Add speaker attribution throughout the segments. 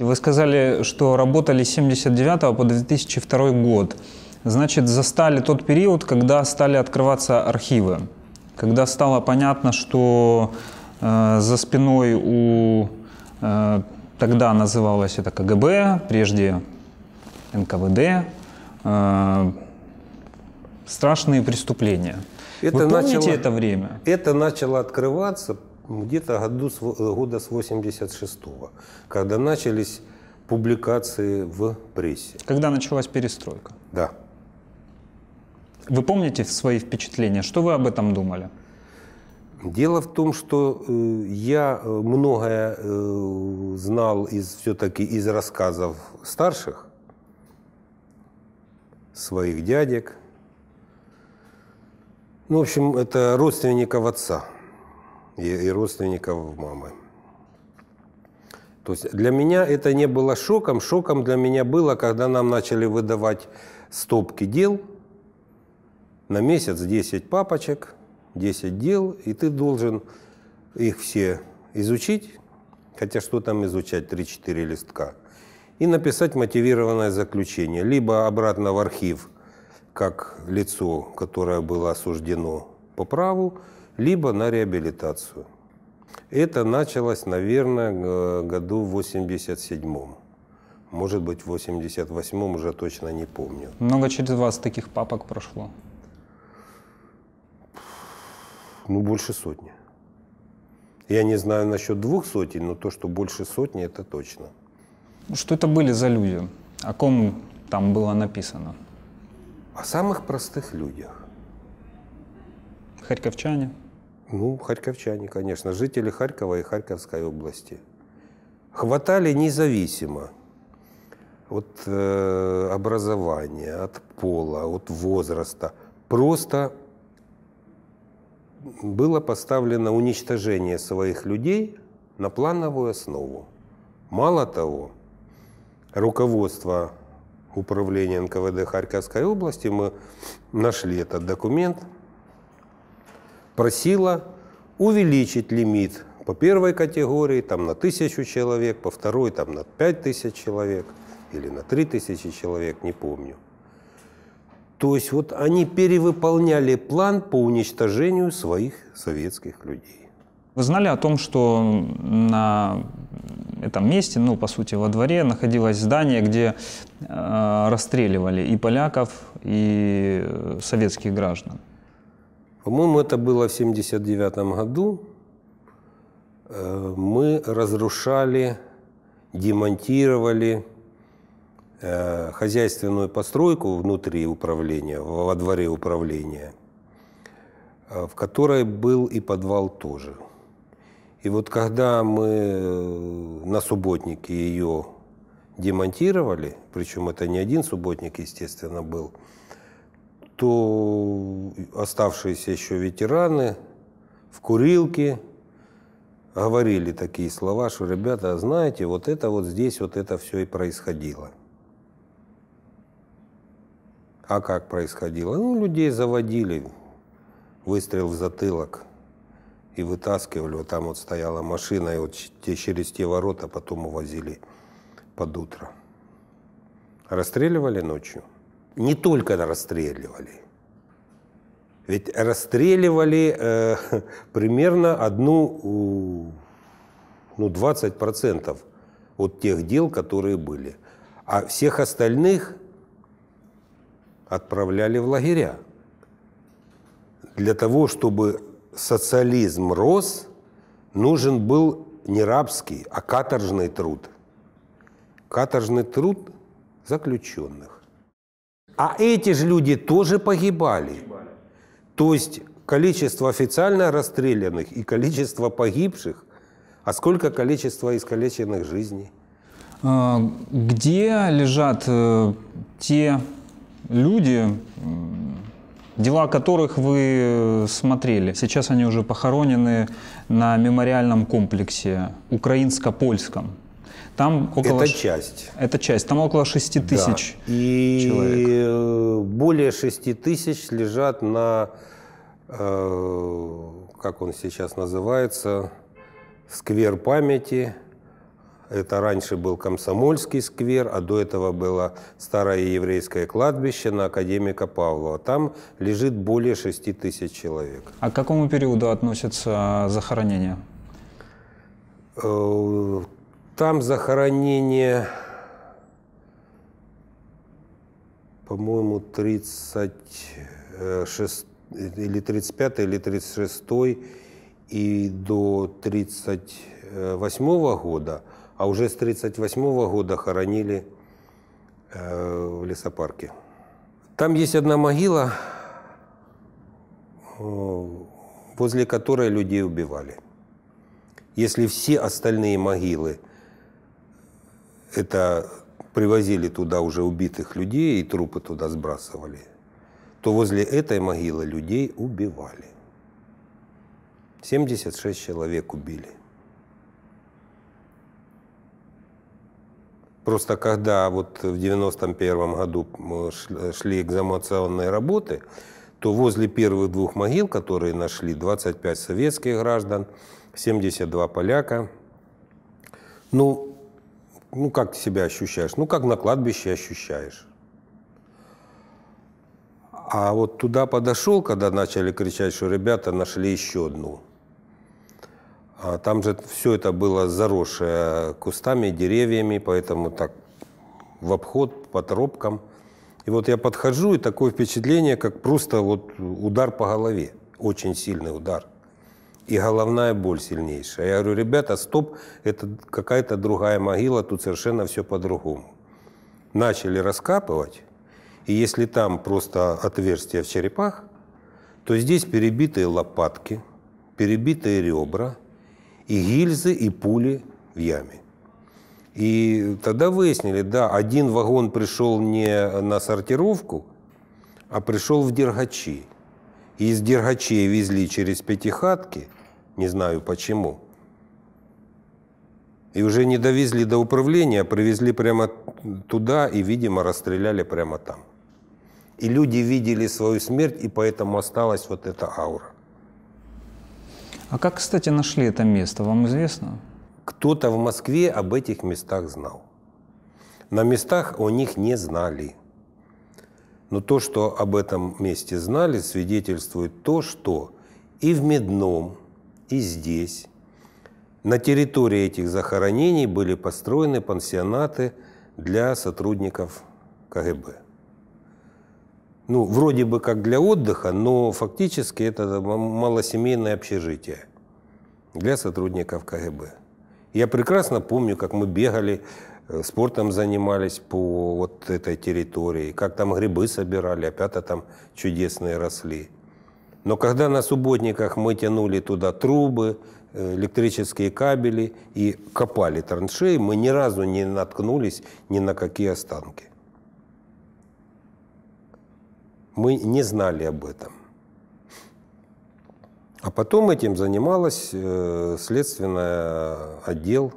Speaker 1: Вы сказали, что работали с 79 по 2002 год. Значит, застали тот период, когда стали открываться архивы, когда стало понятно, что э, за спиной у э, тогда называлось это КГБ, прежде НКВД, э, страшные преступления. Это Вы помните начало, это время?
Speaker 2: Это начало открываться где-то году, года с 86-го, когда начались
Speaker 1: публикации в прессе. Когда началась перестройка? Да. Вы помните свои впечатления? Что вы об этом думали? Дело в том,
Speaker 2: что э, я э, многое э, знал из все-таки из рассказов старших, своих дядек. Ну, в общем, это родственников отца и, и родственников мамы. То есть для меня это не было шоком. Шоком для меня было, когда нам начали выдавать стопки дел на месяц 10 папочек, 10 дел, и ты должен их все изучить, хотя что там изучать, 3-4 листка, и написать мотивированное заключение, либо обратно в архив, как лицо, которое было осуждено по праву, либо на реабилитацию. Это началось, наверное, году в 87-м. Может быть, в 88-м уже точно не помню.
Speaker 1: Много через вас таких папок прошло?
Speaker 2: Ну, больше сотни. Я не знаю насчет двух сотен, но то, что больше сотни, это точно.
Speaker 1: Ну, что это были за люди? О ком там было написано? О самых простых людях. Харьковчане? Ну, харьковчане, конечно,
Speaker 2: жители Харькова и Харьковской области. Хватали независимо от э, образования, от пола, от возраста. Просто было поставлено уничтожение своих людей на плановую основу. Мало того, руководство управления НКВД Харьковской области, мы нашли этот документ – просила увеличить лимит по первой категории там, на тысячу человек, по второй там, на пять тысяч человек или на три тысячи человек, не помню. То есть вот они перевыполняли план по уничтожению своих советских людей.
Speaker 1: Вы знали о том, что на этом месте, ну, по сути, во дворе находилось здание, где э, расстреливали и поляков, и э, советских граждан? По-моему, это было в 1979 году.
Speaker 2: Э, мы разрушали, демонтировали э, хозяйственную постройку внутри управления, во дворе управления, э, в которой был и подвал тоже. И вот когда мы на субботнике ее демонтировали, причем это не один субботник, естественно, был, то оставшиеся еще ветераны в курилке говорили такие слова, что, ребята, знаете, вот это вот здесь вот это все и происходило. А как происходило? Ну, людей заводили, выстрел в затылок и вытаскивали. Вот там вот стояла машина, и вот через те ворота потом увозили под утро. Расстреливали ночью не только расстреливали. Ведь расстреливали э, примерно одну, ну, 20% от тех дел, которые были. А всех остальных отправляли в лагеря. Для того, чтобы социализм рос, нужен был не рабский, а каторжный труд. Каторжный труд заключенных. А эти же люди тоже погибали. То есть количество официально расстрелянных и количество погибших, а сколько количество искалеченных жизней?
Speaker 1: А, где лежат э, те люди, дела которых вы э, смотрели. Сейчас они уже похоронены на мемориальном комплексе украинско-польском. Там около... Это
Speaker 2: часть.
Speaker 1: Это часть. Там около 6 тысяч
Speaker 2: да. И человек. Э, более 6 тысяч лежат на, э, как он сейчас называется, сквер памяти. Это раньше был Комсомольский сквер, а до этого было старое еврейское кладбище на академика Павлова. Там лежит более 6 тысяч человек.
Speaker 1: А к какому периоду относятся захоронения? Э, там захоронение,
Speaker 2: по-моему, 36 или 35 или 36 и до 38 -го года, а уже с 38 -го года хоронили э, в лесопарке. Там есть одна могила, э, возле которой людей убивали. Если все остальные могилы – это привозили туда уже убитых людей и трупы туда сбрасывали, то возле этой могилы людей убивали. 76 человек убили. Просто когда вот в 91 году шли экзаменационные работы, то возле первых двух могил, которые нашли, 25 советских граждан, 72 поляка, ну, ну, как ты себя ощущаешь? Ну, как на кладбище ощущаешь. А вот туда подошел, когда начали кричать, что ребята нашли еще одну. А там же все это было заросшее кустами, деревьями, поэтому так в обход, по тропкам. И вот я подхожу, и такое впечатление, как просто вот удар по голове, очень сильный удар – и головная боль сильнейшая. Я говорю, ребята, стоп, это какая-то другая могила, тут совершенно все по-другому. Начали раскапывать, и если там просто отверстия в черепах, то здесь перебитые лопатки, перебитые ребра, и гильзы, и пули в яме. И тогда выяснили, да, один вагон пришел не на сортировку, а пришел в Дергачи – и из Дергачей везли через Пятихатки, не знаю почему, и уже не довезли до управления, а привезли прямо туда и, видимо, расстреляли прямо там. И люди видели свою смерть, и поэтому осталась вот эта аура.
Speaker 1: А как, кстати, нашли это место? Вам известно?
Speaker 2: Кто-то в Москве об этих местах знал. На местах о них не знали. Но то, что об этом месте знали, свидетельствует то, что и в Медном, и здесь, на территории этих захоронений были построены пансионаты для сотрудников КГБ. Ну, вроде бы как для отдыха, но фактически это малосемейное общежитие для сотрудников КГБ. Я прекрасно помню, как мы бегали Э, спортом занимались по вот этой территории, как там грибы собирали, опята там чудесные росли. Но когда на субботниках мы тянули туда трубы, э, электрические кабели и копали траншеи, мы ни разу не наткнулись ни на какие останки. Мы не знали об этом. А потом этим занималась э, следственный отдел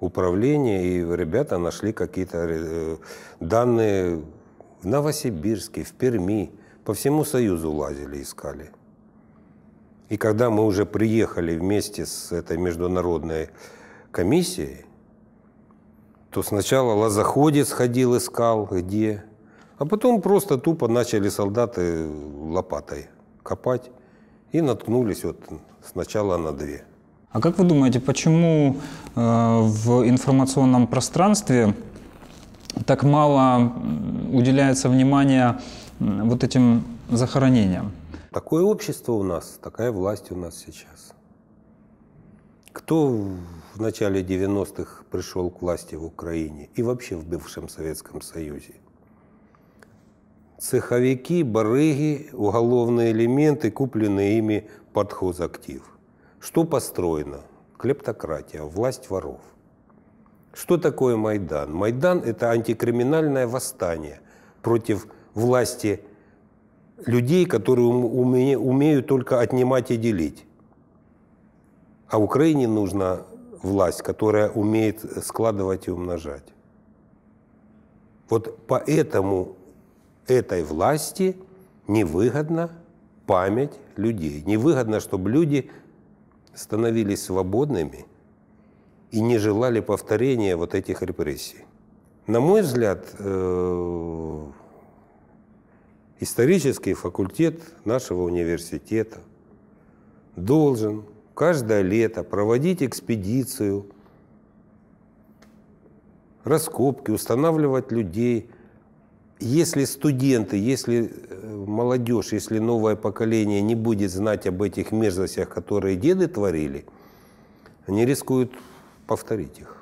Speaker 2: Управление и ребята нашли какие-то э, данные в Новосибирске, в Перми, по всему Союзу лазили, искали. И когда мы уже приехали вместе с этой международной комиссией, то сначала лазоходец ходил, искал, где. А потом просто тупо начали солдаты лопатой копать и наткнулись вот сначала на две –
Speaker 1: а как вы думаете, почему э, в информационном пространстве так мало уделяется внимания вот этим захоронениям?
Speaker 2: Такое общество у нас, такая власть у нас сейчас. Кто в начале 90-х пришел к власти в Украине и вообще в бывшем Советском Союзе? Цеховики, барыги, уголовные элементы, купленные ими актив. Что построено? Клептократия, власть воров. Что такое Майдан? Майдан – это антикриминальное восстание против власти людей, которые уме, умеют только отнимать и делить. А Украине нужна власть, которая умеет складывать и умножать. Вот поэтому этой власти невыгодна память людей. Невыгодно, чтобы люди становились свободными и не желали повторения вот этих репрессий. На мой взгляд, э, исторический факультет нашего университета должен каждое лето проводить экспедицию, раскопки, устанавливать людей – если студенты, если э, молодежь, если новое поколение не будет знать об этих мерзостях, которые деды творили, они рискуют повторить их.